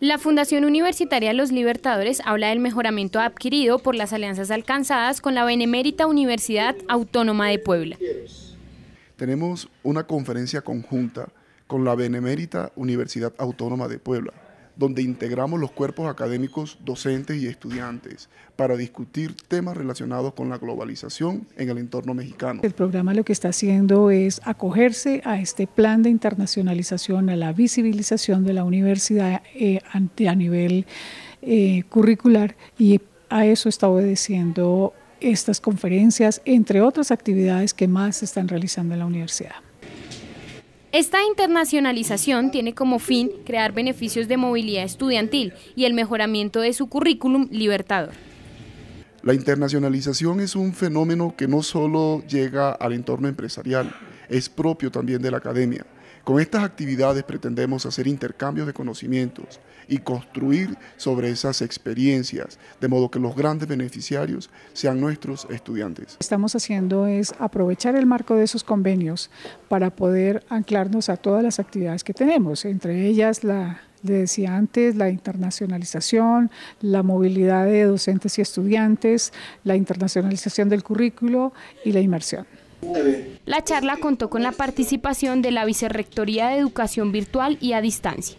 La Fundación Universitaria Los Libertadores habla del mejoramiento adquirido por las alianzas alcanzadas con la Benemérita Universidad Autónoma de Puebla. Tenemos una conferencia conjunta con la Benemérita Universidad Autónoma de Puebla, donde integramos los cuerpos académicos, docentes y estudiantes para discutir temas relacionados con la globalización en el entorno mexicano. El programa lo que está haciendo es acogerse a este plan de internacionalización, a la visibilización de la universidad eh, a nivel eh, curricular y a eso está obedeciendo estas conferencias, entre otras actividades que más se están realizando en la universidad. Esta internacionalización tiene como fin crear beneficios de movilidad estudiantil y el mejoramiento de su currículum libertador. La internacionalización es un fenómeno que no solo llega al entorno empresarial, es propio también de la academia. Con estas actividades pretendemos hacer intercambios de conocimientos y construir sobre esas experiencias, de modo que los grandes beneficiarios sean nuestros estudiantes. Lo que estamos haciendo es aprovechar el marco de esos convenios para poder anclarnos a todas las actividades que tenemos, entre ellas la le decía antes, la internacionalización, la movilidad de docentes y estudiantes, la internacionalización del currículo y la inmersión. La charla contó con la participación de la Vicerrectoría de Educación Virtual y a Distancia.